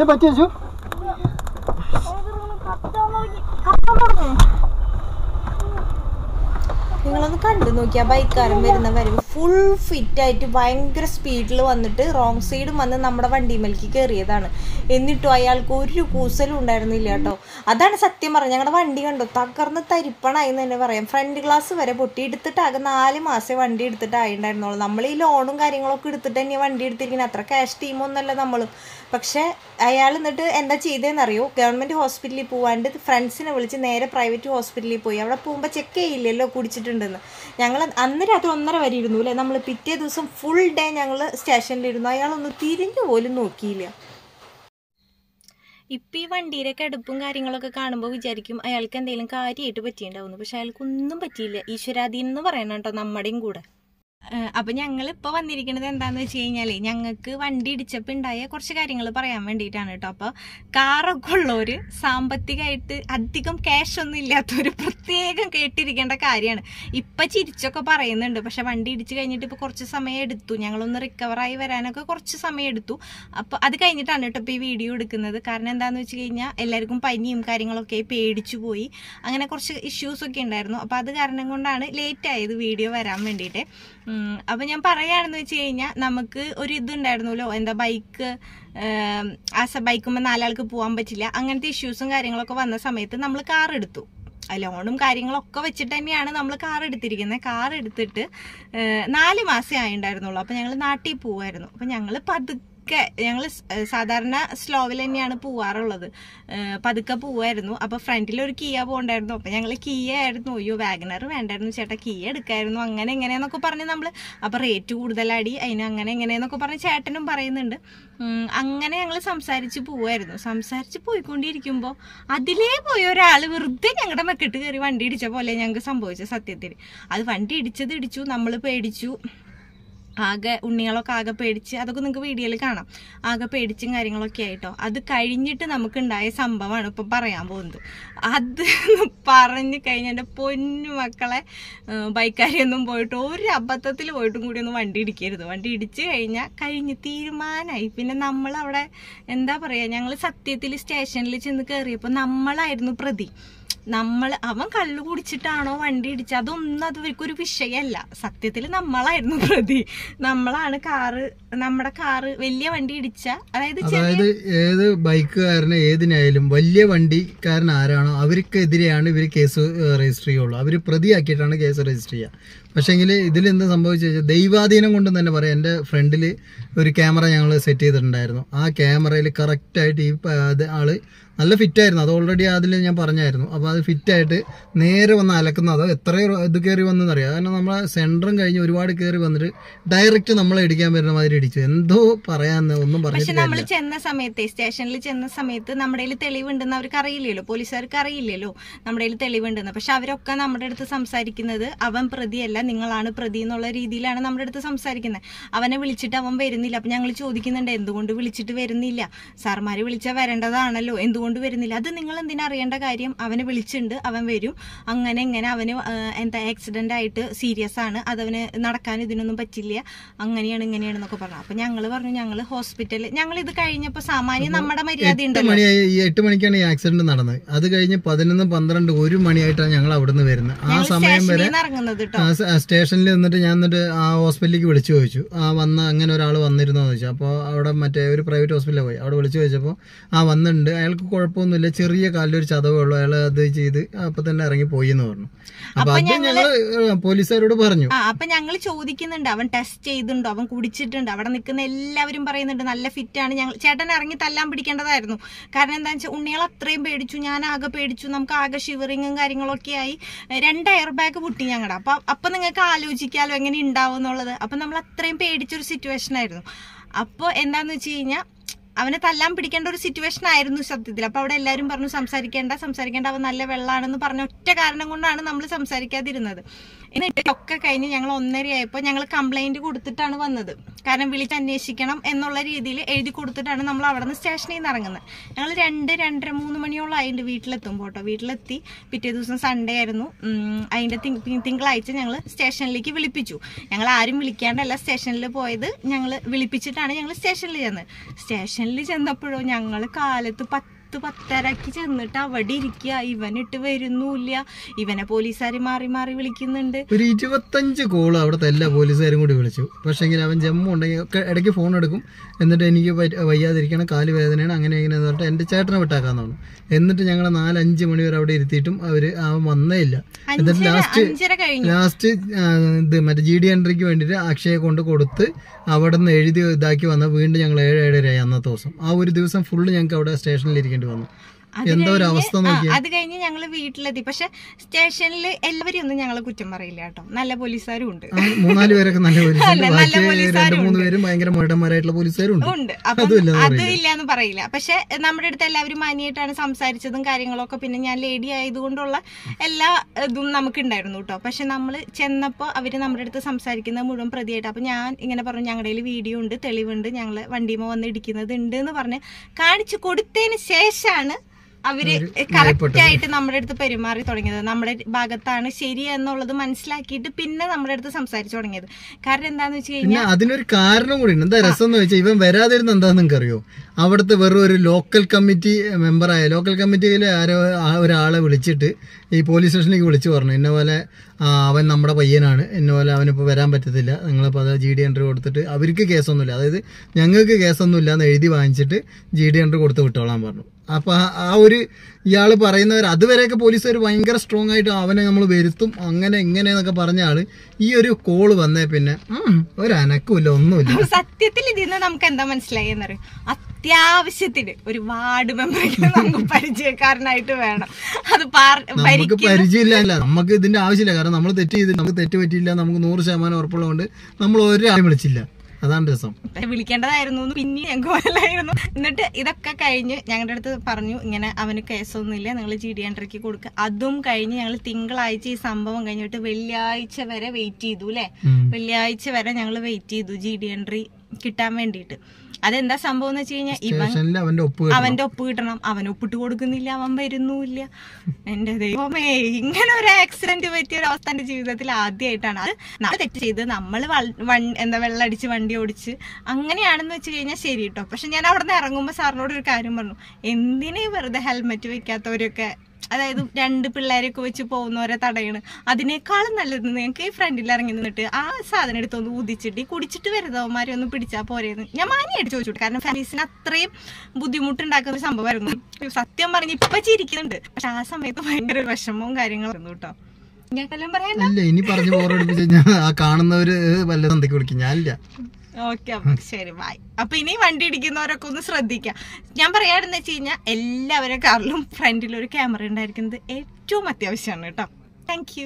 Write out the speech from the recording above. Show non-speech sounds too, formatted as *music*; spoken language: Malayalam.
അത് പറ്റിയു നിങ്ങളൊന്ന് കണ്ടു നോക്കിയാ ബൈക്കാരൻ വരുന്ന വരും ഫുൾ ഫിറ്റ് ആയിട്ട് ഭയങ്കര സ്പീഡിൽ വന്നിട്ട് റോങ് സൈഡും വന്ന് നമ്മുടെ വണ്ടിമേലേക്ക് കയറിയതാണ് എന്നിട്ടും അയാൾക്ക് ഒരു കൂസലും ഉണ്ടായിരുന്നില്ല കേട്ടോ അതാണ് സത്യം പറഞ്ഞത് ഞങ്ങളുടെ വണ്ടി കണ്ടോ തകർന്ന് തരിപ്പണായി എന്ന് തന്നെ പറയാം ഫ്രണ്ട് ഗ്ലാസ് വരെ പൊട്ടി എടുത്തിട്ടാകെ നാല് മാസം വണ്ടി എടുത്തിട്ടായി ഉണ്ടായിരുന്നുള്ളൂ നമ്മൾ ഈ ലോണും കാര്യങ്ങളൊക്കെ എടുത്തിട്ട് തന്നെ വണ്ടി എടുത്തിരിക്കുന്നത് അത്ര ക്യാഷ് ടീമൊന്നുമല്ല നമ്മളും പക്ഷേ അയാൾ എന്നിട്ട് എന്താ ചെയ്തതെന്നറിയോ ഗവൺമെൻറ് ഹോസ്പിറ്റലിൽ പോവാണ്ട് ഫ്രണ്ട്സിനെ വിളിച്ച് നേരെ പ്രൈവറ്റ് ഹോസ്പിറ്റലിൽ പോയി അവിടെ പോകുമ്പോൾ ചെക്ക് ചെയ്യില്ലല്ലോ കുടിച്ചിട്ടുണ്ടെന്ന് ഞങ്ങൾ അന്ന് രാത്രി ഒന്നര വരെ ഇരുന്നു അല്ലേ നമ്മൾ പിറ്റേ ദിവസം ഫുൾ ഡേ ഞങ്ങൾ സ്റ്റേഷനിലിരുന്നു അയാളൊന്ന് തിരിഞ്ഞു പോലും നോക്കിയില്ല ഇപ്പം ഈ വണ്ടിയുടെ കടുപ്പും കാര്യങ്ങളൊക്കെ കാണുമ്പോൾ വിചാരിക്കും അയാൾക്ക് എന്തെങ്കിലും കാര്യമായിട്ട് പറ്റിയിട്ടുണ്ടാവുന്നു പക്ഷെ അയാൾക്കൊന്നും പറ്റിയില്ല ഈശ്വരാധീനം എന്ന് പറയണം കേട്ടോ നമ്മുടെയും കൂടെ അപ്പൊ ഞങ്ങൾ ഇപ്പൊ വന്നിരിക്കുന്നത് എന്താന്ന് വെച്ച് കഴിഞ്ഞാല് ഞങ്ങൾക്ക് വണ്ടി ഇടിച്ചപ്പോൾ ഉണ്ടായ കുറച്ച് കാര്യങ്ങൾ പറയാൻ വേണ്ടിയിട്ടാണ് കേട്ടോ അപ്പൊ കാറൊക്കെ ഉള്ളവര് സാമ്പത്തികമായിട്ട് അധികം ക്യാഷ് ഒന്നും ഇല്ലാത്തവര് പ്രത്യേകം കേട്ടിരിക്കേണ്ട കാര്യമാണ് ഇപ്പൊ ചിരിച്ചൊക്കെ പറയുന്നുണ്ട് പക്ഷെ വണ്ടി ഇടിച്ചു കഴിഞ്ഞിട്ട് ഇപ്പൊ കുറച്ച് സമയം എടുത്തു ഞങ്ങളൊന്ന് റിക്കവറായി വരാനൊക്കെ കുറച്ച് സമയം എടുത്തു അപ്പൊ അത് കഴിഞ്ഞിട്ടാണ് കേട്ടോ ഇപ്പൊ ഈ വീഡിയോ എടുക്കുന്നത് കാരണം എന്താന്ന് വെച്ച് കഴിഞ്ഞാൽ എല്ലാവർക്കും പനിയും കാര്യങ്ങളൊക്കെ പേടിച്ചു പോയി അങ്ങനെ കുറച്ച് ഇഷ്യൂസ് ഒക്കെ ഉണ്ടായിരുന്നു അപ്പൊ അത് കാരണം കൊണ്ടാണ് ലേറ്റ് ആയത് വീഡിയോ വരാൻ വേണ്ടിയിട്ട് അപ്പൊ ഞാൻ പറയാണെന്ന് വെച്ച് കഴിഞ്ഞാൽ നമുക്ക് ഒരു ഇതുണ്ടായിരുന്നല്ലോ എന്താ ബൈക്ക് ആ ബൈക്കുമ്പോൾ നാലാൾക്ക് പോകാൻ പറ്റില്ല അങ്ങനത്തെ ഇഷ്യൂസും കാര്യങ്ങളൊക്കെ വന്ന സമയത്ത് നമ്മൾ കാർ എടുത്തു ലോണും കാര്യങ്ങളൊക്കെ വെച്ചിട്ട് തന്നെയാണ് നമ്മൾ കാർ എടുത്തിരിക്കുന്നത് കാർ എടുത്തിട്ട് നാല് മാസേ ആയിണ്ടായിരുന്നുള്ളൂ അപ്പം ഞങ്ങൾ നാട്ടിൽ പോവായിരുന്നു അപ്പം ഞങ്ങൾ പതുക്കെ പതുക്കെ ഞങ്ങൾ സാധാരണ സ്ലോവിൽ തന്നെയാണ് പോവാറുള്ളത് പതുക്കെ പോവായിരുന്നു അപ്പോൾ ഫ്രണ്ടിൽ ഒരു കീയ പോകണ്ടായിരുന്നു അപ്പോൾ ഞങ്ങൾ കീയ ആയിരുന്നു അയ്യോ വാഗനർ വേണ്ടായിരുന്നു ചേട്ടാ കീയ എടുക്കായിരുന്നു അങ്ങനെ ഇങ്ങനെയെന്നൊക്കെ പറഞ്ഞ് നമ്മൾ അപ്പോൾ റേറ്റ് കൂടുതലടി അതിന് അങ്ങനെ ഇങ്ങനെയെന്നൊക്കെ പറഞ്ഞ് ചേട്ടനും പറയുന്നുണ്ട് അങ്ങനെ ഞങ്ങൾ സംസാരിച്ച് പോവായിരുന്നു സംസാരിച്ച് പോയിക്കൊണ്ടിരിക്കുമ്പോൾ അതിലേ പോയ ഒരാൾ വെറുതെ ഞങ്ങളുടെ മെക്കിട്ട് കയറി വണ്ടി ഇടിച്ച പോലെ ഞങ്ങൾക്ക് സംഭവിച്ച സത്യത്തിൽ അത് വണ്ടി ഇടിച്ചത് ഇടിച്ചു നമ്മൾ പേടിച്ചു ആകെ ഉണ്ണികളൊക്കെ ആകെ പേടിച്ച് അതൊക്കെ നിങ്ങൾക്ക് വീഡിയോയിൽ കാണാം ആകെ പേടിച്ചും കാര്യങ്ങളൊക്കെ ആയിട്ടോ അത് കഴിഞ്ഞിട്ട് ഉണ്ടായ സംഭവമാണ് ഇപ്പം പറയാൻ പോകുന്നത് അത് പറഞ്ഞു കഴിഞ്ഞാൽ എൻ്റെ പൊന്നു മക്കളെ ബൈക്കാരിയൊന്നും പോയിട്ട് ഒരു അബദ്ധത്തിൽ പോയിട്ടും കൂടി ഒന്നും വണ്ടി ഇടിക്കരുത് വണ്ടി ഇടിച്ച് കഴിഞ്ഞാൽ കഴിഞ്ഞ് തീരുമാനമായി പിന്നെ നമ്മൾ അവിടെ എന്താ പറയുക ഞങ്ങൾ സത്യത്തിൽ സ്റ്റേഷനിൽ ചെന്ന് കയറിയപ്പോൾ നമ്മളായിരുന്നു പ്രതി നമ്മൾ അവൻ കല്ല് കുടിച്ചിട്ടാണോ വണ്ടി ഇടിച്ചത് അതൊന്നും അത് ഒരു വിഷയമല്ല സത്യത്തിൽ നമ്മളായിരുന്നു പ്രതി നമ്മളാണ് കാറ് നമ്മുടെ കാറ് വലിയ വണ്ടി ഇടിച്ച അതായത് അതായത് ഏത് ബൈക്കുകാരനെ ഏതിനായാലും വലിയ വണ്ടിക്കാരൻ ആരാണോ അവർക്കെതിരെയാണ് ഇവർ കേസ് രജിസ്റ്റർ ചെയ്യുള്ളൂ അവർ പ്രതിയാക്കിയിട്ടാണ് കേസ് രജിസ്റ്റർ ചെയ്യുക പക്ഷേങ്കിൽ ഇതിൽ എന്ത് സംഭവിച്ചു വെച്ചാൽ ദൈവാധീനം കൊണ്ട് തന്നെ പറയാം എൻ്റെ ഫ്രണ്ടിൽ ഒരു ക്യാമറ ഞങ്ങൾ സെറ്റ് ചെയ്തിട്ടുണ്ടായിരുന്നു ആ ക്യാമറയിൽ കറക്റ്റായിട്ട് ഈ അത് ആള് നല്ല ഫിറ്റായിരുന്നു അത് ഓൾറെഡി അതിൽ ഞാൻ പറഞ്ഞായിരുന്നു അപ്പോൾ അത് ഫിറ്റായിട്ട് നേരെ വന്ന് അലക്കുന്ന അതോ എത്ര ഇത് കയറി വന്നെന്നറിയാം കാരണം നമ്മളെ സെൻറ്ററും കഴിഞ്ഞ് ഒരുപാട് കയറി വന്നിട്ട് ഡയറക്റ്റ് നമ്മളെ ഇടിക്കാൻ വരുന്ന മാതിരി ഇടിച്ചു എന്തോ പറയാന്ന് ഒന്നും പറഞ്ഞു നമ്മൾ ചെന്ന സമയത്ത് സ്റ്റേഷനിൽ ചെന്ന സമയത്ത് നമ്മുടെ കയ്യിൽ തെളിവുണ്ടെന്ന് അവർക്ക് അറിയില്ലല്ലോ പോലീസുകാർക്ക് അറിയില്ലല്ലോ നമ്മുടെ കയ്യിൽ തെളിവുണ്ടെന്ന് പക്ഷെ അവരൊക്കെ നമ്മുടെ അടുത്ത് സംസാരിക്കുന്നത് അവൻ പ്രതിയല്ല നിങ്ങളാണ് പ്രതി എന്നുള്ള രീതിയിലാണ് നമ്മുടെ അടുത്ത് സംസാരിക്കുന്നത് അവനെ വിളിച്ചിട്ട് അവൻ വരുന്നില്ല അപ്പം ഞങ്ങൾ ചോദിക്കുന്നുണ്ട് എന്തുകൊണ്ട് വിളിച്ചിട്ട് വരുന്നില്ല സാർമാർ വിളിച്ചാൽ വരേണ്ടതാണല്ലോ എന്തുകൊണ്ട് വരുന്നില്ല അത് നിങ്ങൾ എന്തിനാ അറിയേണ്ട കാര്യം അവനെ വിളിച്ചിട്ടുണ്ട് അവൻ വരും അങ്ങനെ ഇങ്ങനെ അവന് എന്താ ആക്സിഡൻ്റ് ആയിട്ട് സീരിയസ് ആണ് അതവന് നടക്കാൻ ഇതിനൊന്നും പറ്റില്ല അങ്ങനെയാണ് ഇങ്ങനെയാണ് എന്നൊക്കെ പറഞ്ഞു അപ്പം ഞങ്ങൾ പറഞ്ഞു ഞങ്ങൾ ഹോസ്പിറ്റലിൽ ഞങ്ങൾ ഇത് കഴിഞ്ഞപ്പോൾ സാമാന്യം നമ്മുടെ മര്യാദ ഉണ്ടല്ലോ എട്ട് മണിക്കാണ് ഈ ആക്സിഡന്റ് നടന്നത് അത് കഴിഞ്ഞ് പതിനൊന്ന് പന്ത്രണ്ട് ഒരു മണിയായിട്ടാണ് ഞങ്ങൾ അവിടുന്ന് വരുന്നത് ആ സമയം വരെ സ്റ്റേഷനിൽ നിന്നിട്ട് ഞാൻ എന്നിട്ട് ആ ഹോസ്പിറ്റലിലേക്ക് വിളിച്ചു ചോദിച്ചു ആ വന്ന അങ്ങനെ ഒരാൾ വന്നിരുന്നോ എന്ന് ചോദിച്ചു അപ്പോൾ അവിടെ മറ്റേ ഒരു പ്രൈവറ്റ് ഹോസ്പിറ്റലിൽ പോയി അവിടെ വിളിച്ചു ചോദിച്ചപ്പോൾ ആ വന്നിട്ടുണ്ട് അയാൾക്ക് കുഴപ്പമൊന്നുമില്ല ചെറിയ കാലിൽ ഒരു ചതവേ ഉള്ളൂ അയാൾ അത് ചെയ്ത് അപ്പം തന്നെ ഇറങ്ങി പോയി എന്ന് പറഞ്ഞു അപ്പൊ അത് ഞങ്ങൾ പോലീസുകാരോട് പറഞ്ഞു അപ്പൊ ഞങ്ങൾ ചോദിക്കുന്നുണ്ട് അവൻ ടെസ്റ്റ് ചെയ്തിട്ടുണ്ടോ അവൻ കുടിച്ചിട്ടുണ്ട് അവിടെ നിൽക്കുന്ന എല്ലാവരും പറയുന്നുണ്ട് നല്ല ഫിറ്റാണ് ഞങ്ങൾ ചേട്ടൻ ഇറങ്ങി തല്ലാൻ പിടിക്കേണ്ടതായിരുന്നു കാരണം എന്താ വെച്ചാൽ ഉണ്ണികൾ അത്രയും പേടിച്ചു ഞാൻ ആകെ പേടിച്ചു നമുക്ക് ആകെ ഷിവറിങ്ങും കാര്യങ്ങളൊക്കെ ആയി രണ്ട് എയർ ബാഗ് പൊട്ടി ഞങ്ങളുടെ അപ്പൊ അപ്പൊ നിങ്ങൾക്ക് ആലോചിക്കാലോ എങ്ങനെ ഉണ്ടാവും എന്നുള്ളത് അപ്പം നമ്മൾ അത്രയും പേടിച്ചൊരു സിറ്റുവേഷൻ ആയിരുന്നു അപ്പോൾ എന്താണെന്ന് വെച്ച് കഴിഞ്ഞാൽ അവനെ തല്ലാൻ പിടിക്കേണ്ട ഒരു സിറ്റുവേഷൻ ആയിരുന്നു സത്യത്തിൽ അപ്പോൾ അവിടെ എല്ലാവരും പറഞ്ഞു സംസാരിക്കേണ്ട സംസാരിക്കേണ്ട അവൻ നല്ല വെള്ളമാണെന്ന് പറഞ്ഞ ഒറ്റ കാരണം കൊണ്ടാണ് നമ്മൾ സംസാരിക്കാതിരുന്നത് എന്നിട്ട് ഒക്കെ കഴിഞ്ഞ് ഞങ്ങൾ ഒന്നരയായപ്പോൾ ഞങ്ങൾ കംപ്ലൈന്റ് കൊടുത്തിട്ടാണ് വന്നത് കാരണം വിളിച്ച് അന്വേഷിക്കണം എന്നുള്ള രീതിയിൽ എഴുതി കൊടുത്തിട്ടാണ് നമ്മൾ അവിടെ നിന്ന് സ്റ്റേഷനിൽ നിന്ന് ഇറങ്ങുന്നത് ഞങ്ങൾ രണ്ട് രണ്ടര മൂന്ന് മണിയോളം അതിൻ്റെ വീട്ടിലെത്തും കേട്ടോ വീട്ടിലെത്തി പിറ്റേ ദിവസം സൺഡേ ആയിരുന്നു അതിൻ്റെ തിങ്കളാഴ്ച ഞങ്ങൾ സ്റ്റേഷനിലേക്ക് വിളിപ്പിച്ചു ഞങ്ങൾ ആരും വിളിക്കാണ്ടല്ല സ്റ്റേഷനിൽ പോയത് ഞങ്ങൾ വിളിപ്പിച്ചിട്ടാണ് ഞങ്ങൾ സ്റ്റേഷനിൽ ചെന്നത് സ്റ്റേഷനിൽ ചെന്നപ്പോഴോ ഞങ്ങൾ കാലത്ത് പത്ത് പത്ത് പത്തരക്ക് ചെന്നിട്ട് അവിടെ ഇരിക്കുക ഇവനിട്ട് വരുന്നൂല്ല ഇവനെ പോലീസുകാർ മാറി മാറി വിളിക്കുന്നുണ്ട് ഒരു ഇരുപത്തഞ്ച് കോൾ അവിടുത്തെ എല്ലാ പോലീസുകാരും കൂടി വിളിച്ചു പക്ഷെ അവൻ ജമ്മു ഉണ്ടെങ്കിൽ ഇടയ്ക്ക് ഫോൺ എടുക്കും എന്നിട്ട് എനിക്ക് വയ്യാതിരിക്കണം കാല് വേദനയാണ് അങ്ങനെ ഇങ്ങനെ പറഞ്ഞിട്ട് എന്റെ ചേട്ടനെ വിട്ടാക്കാൻ തോന്നും എന്നിട്ട് ഞങ്ങൾ നാലഞ്ച് മണി വരെ അവിടെ ഇരുത്തിയിട്ടും അവർ അവൻ വന്നേ ഇല്ല എന്നിട്ട് ലാസ്റ്റ് ലാസ്റ്റ് ഇത് മറ്റേ ജി ഡി എൻട്രിക്ക് വേണ്ടിയിട്ട് അക്ഷയെ കൊണ്ട് കൊടുത്ത് അവിടെ നിന്ന് എഴുതി ഇതാക്കി വന്ന വീണ്ടും ഞങ്ങൾ ഏഴ് ഏഴരയായി അന്നത്തെ ദിവസം ആ ഒരു ദിവസം ഫുള്ള് ഞങ്ങൾക്ക് അവിടെ സ്റ്റേഷനിൽ ഇരിക്കണം 对。അത് കഴിഞ്ഞ് ഞങ്ങള് വീട്ടിലെത്തി പക്ഷെ സ്റ്റേഷനിൽ എല്ലാവരും ഒന്നും ഞങ്ങളെ കുറ്റം പറയില്ല കേട്ടോ നല്ല പോലീസുകാരും ഉണ്ട് മൂന്നാല് പേരൊക്കെ നല്ല *laughs* പോലീസുകാരും ഉണ്ട് അത് ഇല്ല എന്ന് പറയില്ല പക്ഷെ നമ്മുടെ അടുത്ത് എല്ലാവരും മാനിയായിട്ടാണ് സംസാരിച്ചതും കാര്യങ്ങളൊക്കെ പിന്നെ ഞാൻ ലേഡി ആയതുകൊണ്ടുള്ള എല്ലാ ഇതും നമുക്ക് ഉണ്ടായിരുന്നു കേട്ടോ പക്ഷെ നമ്മള് ചെന്നപ്പോ അവര് നമ്മുടെ അടുത്ത് സംസാരിക്കുന്നത് മുഴുവൻ പ്രതിയായിട്ട് അപ്പൊ ഞാൻ ഇങ്ങനെ പറഞ്ഞു ഞങ്ങളുടെ കയ്യിൽ വീഡിയോ ഉണ്ട് തെളിവുണ്ട് ഞങ്ങള് വണ്ടിമോ വന്ന് ഇടിക്കുന്നത് ഉണ്ട് എന്ന് പറഞ്ഞ് കാണിച്ചു കൊടുത്തതിന് ശേഷമാണ് അവര് കറക്റ്റ് ആയിട്ട് നമ്മുടെ അടുത്ത് പെരുമാറി തുടങ്ങിയത് നമ്മുടെ ഭാഗത്താണ് ശരി എന്നുള്ളത് മനസ്സിലാക്കിയിട്ട് പിന്നെ നമ്മുടെ അടുത്ത് സംസാരിച്ചു തുടങ്ങിയത് കാരണം എന്താന്ന് വെച്ച് കഴിഞ്ഞാൽ അതിനൊരു കാരണം കൂടി ഉണ്ട് എന്താ രസം എന്ന് വെച്ചാൽ ഇവൻ വരാതിരുന്ന എന്താണെന്ന് നിങ്ങൾക്ക് അറിയോ അവിടുത്തെ വെറും ഒരു ലോക്കൽ കമ്മിറ്റി മെമ്പറായ ലോക്കൽ കമ്മിറ്റിയിലെ ആരോ ഒരാളെ വിളിച്ചിട്ട് ഈ പോലീസ് സ്റ്റേഷനിലേക്ക് വിളിച്ചു പറഞ്ഞു എന്നെ പോലെ അവൻ നമ്മുടെ പയ്യനാണ് എന്നെ പോലെ അവനിപ്പോൾ വരാൻ പറ്റത്തില്ല നിങ്ങളിപ്പോൾ അത് ജി ഡി എൻട്രി കൊടുത്തിട്ട് അവർക്ക് കേസൊന്നുമില്ല അതായത് ഞങ്ങൾക്ക് കേസൊന്നുമില്ല എന്ന് എഴുതി വാങ്ങിച്ചിട്ട് ജി ഡി എൻട്രി കൊടുത്ത് വിട്ടോളാൻ പറഞ്ഞു അപ്പൊ ആ ഒരു ഇയാൾ പറയുന്നവർ അതുവരെയൊക്കെ പോലീസുകാർ ഭയങ്കര സ്ട്രോങ് ആയിട്ട് അവനെ നമ്മൾ വരുത്തും അങ്ങനെ എങ്ങനെയെന്നൊക്കെ പറഞ്ഞ ആള് ഈ ഒരു കോള് വന്നേ പിന്നെ ഒരു ഒന്നുമില്ല സത്യത്തിൽ ഇതിൽ നിന്ന് നമുക്ക് എന്താ മനസ്സിലായി എന്നറിയാം അത്യാവശ്യത്തിന് ഒരു വാർഡ് നമുക്ക് പരിചയക്കാരനായിട്ട് വേണം അത് നമുക്ക് പരിചയമില്ല നമുക്ക് ഇതിന്റെ ആവശ്യമില്ല കാരണം നമ്മൾ തെറ്റ് ചെയ്തില്ല നമുക്ക് തെറ്റ് പറ്റിയില്ല നമുക്ക് നൂറ് ശതമാനം ഉറപ്പുള്ളതുകൊണ്ട് നമ്മൾ ഒരാളെ വിളിച്ചില്ല അതാണ് രസം വിളിക്കേണ്ടതായിരുന്നു പിന്നെ ഞങ്ങൾക്ക് പോലായിരുന്നു എന്നിട്ട് ഇതൊക്കെ കഴിഞ്ഞ് ഞങ്ങളുടെ അടുത്ത് പറഞ്ഞു ഇങ്ങനെ അവന് കേസൊന്നുമില്ല നിങ്ങൾ ജി ഡി എൻട്രിക്ക് കൊടുക്കുക അതും കഴിഞ്ഞ് ഞങ്ങൾ തിങ്കളാഴ്ച ഈ സംഭവം കഴിഞ്ഞിട്ട് വെള്ളിയാഴ്ച വരെ വെയിറ്റ് ചെയ്തു അല്ലെ വെള്ളിയാഴ്ച വരെ ഞങ്ങൾ വെയിറ്റ് ചെയ്തു ജി ഡി എൻട്രി കിട്ടാൻ വേണ്ടിയിട്ട് അതെന്താ സംഭവം എന്ന് വെച്ച് കഴിഞ്ഞാൽ ഇവൻ അവന്റെ ഒപ്പ് കിട്ടണം അവൻ ഒപ്പിട്ട് കൊടുക്കുന്നില്ല അവൻ ഇല്ല എന്റെ ദൈവമേ ഇങ്ങനെ ഒരു ആക്സിഡന്റ് പറ്റിയ ഒരു അവസ്ഥ എന്റെ ജീവിതത്തിൽ ആദ്യമായിട്ടാണ് അത് നമ്മൾ തെറ്റ് ചെയ്ത് നമ്മൾ എന്താ വെള്ളം അടിച്ച് വണ്ടി ഓടിച്ച് അങ്ങനെയാണെന്ന് വെച്ച് കഴിഞ്ഞാൽ ശരി കേട്ടോ പക്ഷെ ഞാൻ അവിടെ നിന്ന് ഇറങ്ങുമ്പോൾ സാറിനോട് ഒരു കാര്യം പറഞ്ഞു എന്തിനേ വെറുതെ ഹെൽമെറ്റ് വെക്കാത്തവരൊക്കെ അതായത് രണ്ട് പിള്ളേരൊക്കെ വെച്ച് പോകുന്നവരെ തടയണ് അതിനേക്കാളും നല്ലത് നിങ്ങൾക്ക് ഈ ഫ്രണ്ടിൽ ഇറങ്ങി നിന്നിട്ട് ആ സാധനം എടുത്തൊന്ന് ഊതിച്ചിട്ട് കുടിച്ചിട്ട് വരുന്നവന്മാരെ ഒന്ന് പിടിച്ചാൽ പോരെയെന്ന് ഞാൻ മാനിയായിട്ട് ചോദിച്ചു കാരണം ഫാമിലീസിന് അത്രയും ബുദ്ധിമുട്ടുണ്ടാക്കുന്ന ഒരു സംഭവമായിരുന്നു സത്യം പറഞ്ഞ് ഇപ്പൊ ചിരിക്കുന്നുണ്ട് പക്ഷെ ആ സമയത്ത് ഭയങ്കര വിഷമവും കാര്യങ്ങളായിരുന്നു കേട്ടോ ഞാൻ പറയാനില്ല ഇനി പറഞ്ഞു ഞാൻ ആ കാണുന്നവര് വല്ല സന്ധ്യക്ക് കുടിക്കും ഞാനില്ല ഓക്കെ അപ്പൊ ശരി ബായ് അപ്പൊ ഇനി വണ്ടി ഇടിക്കുന്നവരൊക്കെ ഒന്ന് ശ്രദ്ധിക്കാം ഞാൻ പറയാമെന്ന് വെച്ച് കഴിഞ്ഞാൽ എല്ലാവരും കാറിലും ഫ്രണ്ടിൽ ഒരു ക്യാമറ ഉണ്ടായിരിക്കുന്നത് ഏറ്റവും അത്യാവശ്യമാണ് കേട്ടോ താങ്ക്